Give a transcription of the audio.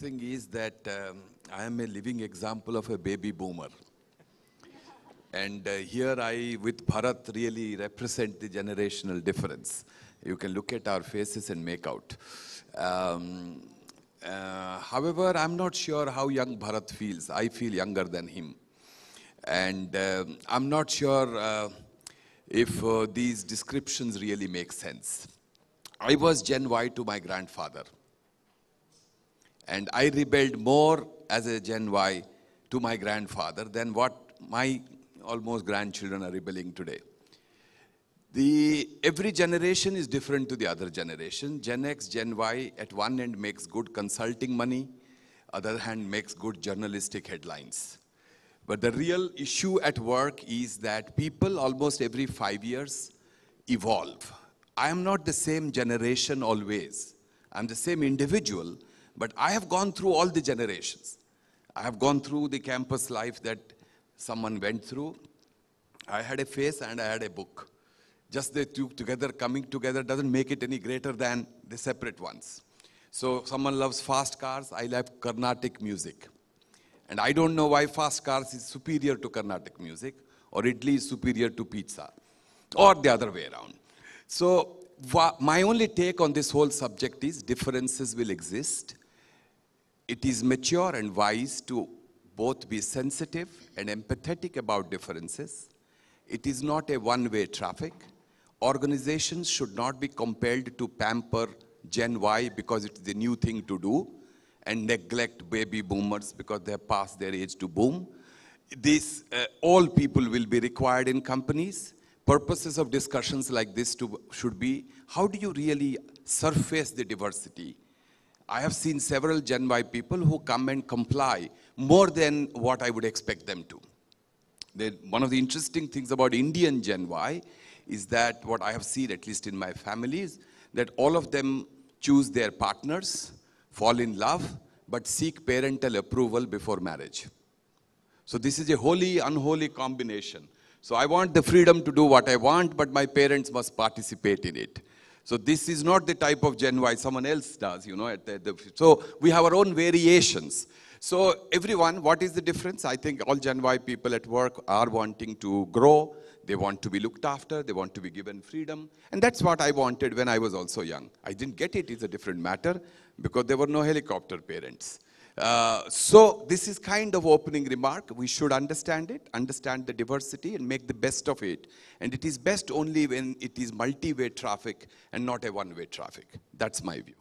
thing is that um, I am a living example of a baby boomer. And uh, here I, with Bharat, really represent the generational difference. You can look at our faces and make out. Um, uh, however, I'm not sure how young Bharat feels. I feel younger than him. And uh, I'm not sure uh, if uh, these descriptions really make sense. I was Gen Y to my grandfather. And I rebelled more as a Gen Y to my grandfather than what my almost grandchildren are rebelling today. The, every generation is different to the other generation. Gen X, Gen Y at one end makes good consulting money, other hand makes good journalistic headlines. But the real issue at work is that people almost every five years evolve. I am not the same generation always. I'm the same individual, but I have gone through all the generations. I have gone through the campus life that someone went through. I had a face and I had a book. Just the two together, coming together, doesn't make it any greater than the separate ones. So someone loves fast cars, I love Carnatic music. And I don't know why fast cars is superior to Carnatic music, or Italy is superior to pizza, or the other way around. So my only take on this whole subject is differences will exist. It is mature and wise to both be sensitive and empathetic about differences. It is not a one-way traffic. Organizations should not be compelled to pamper Gen Y because it's the new thing to do and neglect baby boomers because they have passed their age to boom. This, uh, all people will be required in companies. Purposes of discussions like this to, should be, how do you really surface the diversity? I have seen several Gen Y people who come and comply more than what I would expect them to. They, one of the interesting things about Indian Gen Y is that what I have seen, at least in my families, that all of them choose their partners, fall in love, but seek parental approval before marriage. So this is a holy, unholy combination. So I want the freedom to do what I want, but my parents must participate in it. So this is not the type of Gen Y, someone else does, you know. At the, the, so we have our own variations. So everyone, what is the difference? I think all Gen Y people at work are wanting to grow. They want to be looked after. They want to be given freedom. And that's what I wanted when I was also young. I didn't get it. It's a different matter because there were no helicopter parents. Uh, so this is kind of opening remark. We should understand it, understand the diversity and make the best of it. And it is best only when it is multi-way traffic and not a one-way traffic. That's my view.